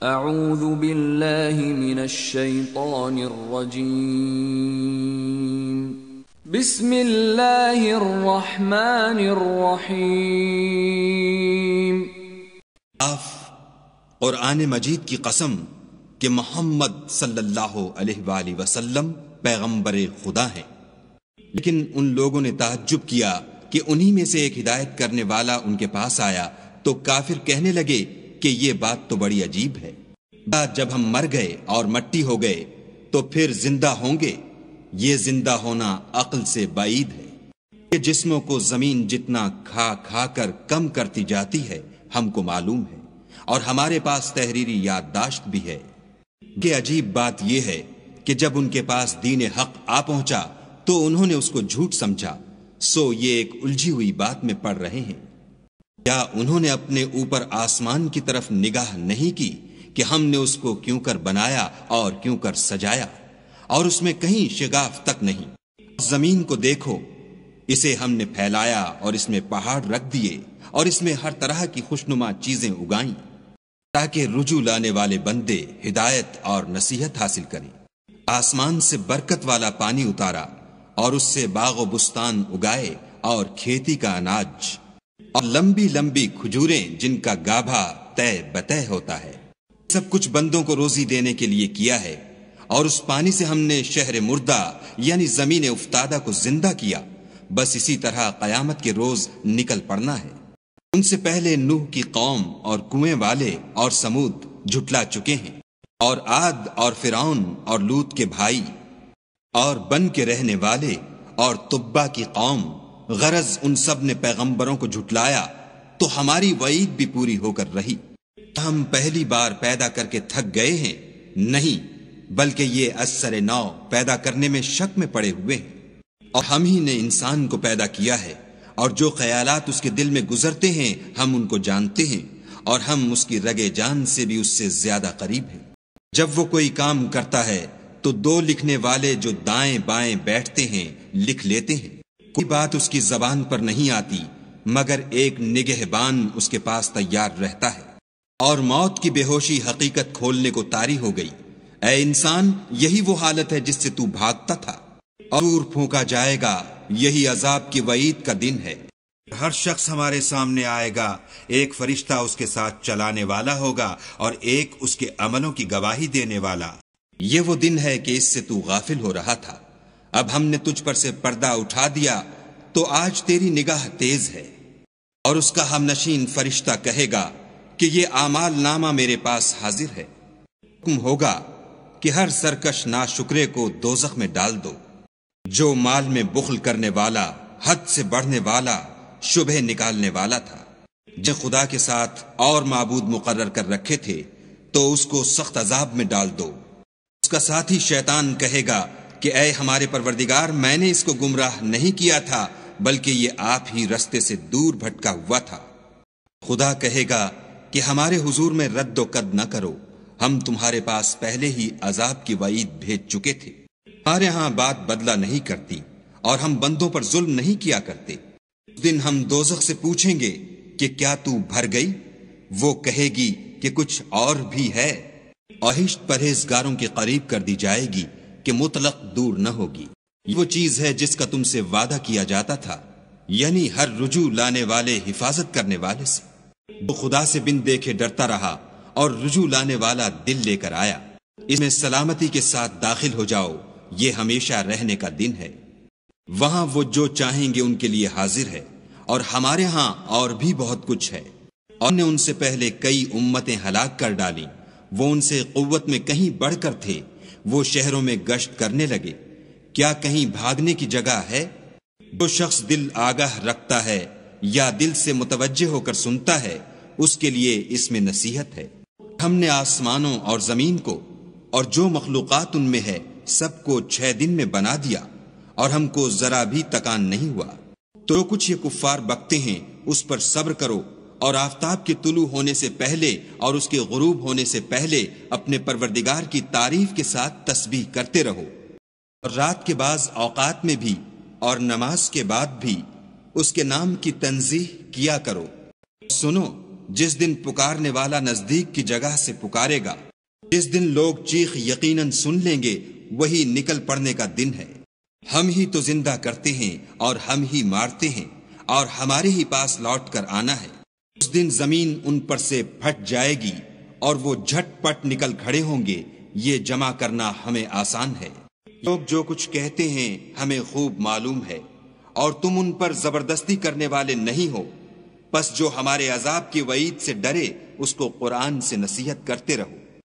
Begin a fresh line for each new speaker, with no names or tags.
और आने मजीद की कसम के मोहम्मद सल्लल्लाहु अलैहि वसल्लम खुदा है लेकिन उन लोगों ने ताजुब किया कि उन्हीं में से एक हिदायत करने वाला उनके पास आया तो काफिर कहने लगे कि ये बात तो बड़ी अजीब है जब हम मर गए और मट्टी हो गए तो फिर जिंदा होंगे ये जिंदा होना अक्ल से बाईद है ये जिस्मों को जमीन जितना खा खा कर कम करती जाती है हमको मालूम है और हमारे पास तहरीरी याददाश्त भी है ये अजीब बात यह है कि जब उनके पास दीन हक आ पहुंचा तो उन्होंने उसको झूठ समझा सो ये एक उलझी हुई बात में पड़ रहे हैं क्या उन्होंने अपने ऊपर आसमान की तरफ निगाह नहीं की कि हमने उसको क्यों कर बनाया और क्यों कर सजाया और उसमें कहीं शिगाफ तक नहीं जमीन को देखो इसे हमने फैलाया और इसमें पहाड़ रख दिए और इसमें हर तरह की खुशनुमा चीजें उगाई ताकि रुजू लाने वाले बंदे हिदायत और नसीहत हासिल करें आसमान से बरकत वाला पानी उतारा और उससे बाग बुस्तान उगाए और खेती का अनाज और लंबी लंबी खजूरें जिनका गाभा तय बतय होता है सब कुछ बंदों को रोजी देने के लिए किया है और उस पानी से हमने शहर मुर्दा यानी जमीन उफ्तादा को जिंदा किया बस इसी तरह कयामत के रोज निकल पड़ना है उनसे पहले नूह की कौम और कुएं वाले और समूद झुटला चुके हैं और आद और फिराउन और लूत के भाई और बन के रहने वाले और तुब्बा की कौम गरज उन सब ने पैगंबरों को झुटलाया तो हमारी वईद भी पूरी होकर रही हम पहली बार पैदा करके थक गए हैं नहीं बल्कि ये असर नाव पैदा करने में शक में पड़े हुए हैं और हम ही ने इंसान को पैदा किया है और जो ख्याल उसके दिल में गुजरते हैं हम उनको जानते हैं और हम उसकी रगे जान से भी उससे ज्यादा करीब हैं जब वो कोई काम करता है तो दो लिखने वाले जो दाएं बाएं बैठते हैं लिख लेते हैं कोई बात उसकी जबान पर नहीं आती मगर एक निगहबान उसके पास तैयार रहता है और मौत की बेहोशी हकीकत खोलने को तारी हो गई ए इंसान यही वो हालत है जिससे तू भागता था और फूका जाएगा यही अजाब की वईद का दिन है हर शख्स हमारे सामने आएगा एक फरिश्ता उसके साथ चलाने वाला होगा और एक उसके अमलों की गवाही देने वाला ये वो दिन है कि इससे तू गाफिल हो रहा था अब हमने तुझ पर से पर्दा उठा दिया तो आज तेरी निगाह तेज है और उसका हम नशीन फरिश्ता कहेगा कि ये आमाल नामा मेरे पास हाजिर है हुक्म होगा कि हर सरकश ना शुक्रे को दोजख में डाल दो जो माल में बुखल करने वाला हद से बढ़ने वाला शुभ निकालने वाला था जो खुदा के साथ और मबूद मुकर कर रखे थे तो उसको सख्त अजाब में डाल दो उसका साथ ही शैतान कहेगा कि अय हमारे परवरदिगार मैंने इसको गुमराह नहीं किया था बल्कि ये आप ही रस्ते से दूर भटका हुआ था खुदा कहेगा कि हमारे हुजूर में रद्द कद न करो हम तुम्हारे पास पहले ही अजाब की वईद भेज चुके थे हमारे यहां बात बदला नहीं करती और हम बंदों पर जुल्म नहीं किया करते उस दिन हम दोजख से पूछेंगे कि क्या तू भर गई वो कहेगी कि कुछ और भी है अहिश्त परहेजगारों के करीब कर दी जाएगी कि मुतलक दूर न होगी वो चीज है जिसका तुमसे वादा किया जाता था यानी हर रुजू लाने वाले हिफाजत करने वाले से वो खुदा से बिन देखे डरता रहा और रुजू लाने वाला दिल लेकर आया इसमें सलामती के साथ दाखिल हो जाओ ये हमेशा रहने का दिन है वहां वो जो चाहेंगे उनके लिए हाजिर है और हमारे यहां और भी बहुत कुछ है और ने उनसे पहले कई उम्मतें हलाक कर डाली वो उनसे कुत में कहीं बढ़कर थे वो शहरों में गश्त करने लगे क्या कहीं भागने की जगह है जो शख्स दिल आगाह रखता है या दिल से मुतवजह होकर सुनता है उसके लिए इसमें नसीहत है हमने आसमानों और जमीन को और जो मखलूक उनमें है सबको छह दिन में बना दिया और हमको जरा भी तकान नहीं हुआ तो कुछ ये कुफ्फार बकते हैं उस पर सब्र करो और आफ्ताब के तुलू होने से पहले और उसके गुरूब होने से पहले अपने परवरदिगार की तारीफ के साथ तस्बीह करते रहो और रात के बाद औकात में भी और नमाज के बाद भी उसके नाम की तंजीह किया करो सुनो जिस दिन पुकारने वाला नजदीक की जगह से पुकारेगा जिस दिन लोग चीख यकीनन सुन लेंगे वही निकल पड़ने का दिन है हम ही तो जिंदा करते हैं और हम ही मारते हैं और हमारे ही पास लौट कर आना है उस दिन जमीन उन पर से फट जाएगी और वो झटपट निकल खड़े होंगे ये जमा करना हमें आसान है लोग जो कुछ कहते हैं हमें खूब मालूम है और तुम उन पर जबरदस्ती करने वाले नहीं हो बस जो हमारे अजाब की वईद से डरे उसको कुरान से नसीहत करते रहो